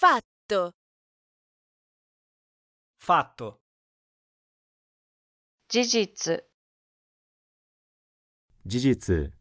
fatto. Fatto. 事実事実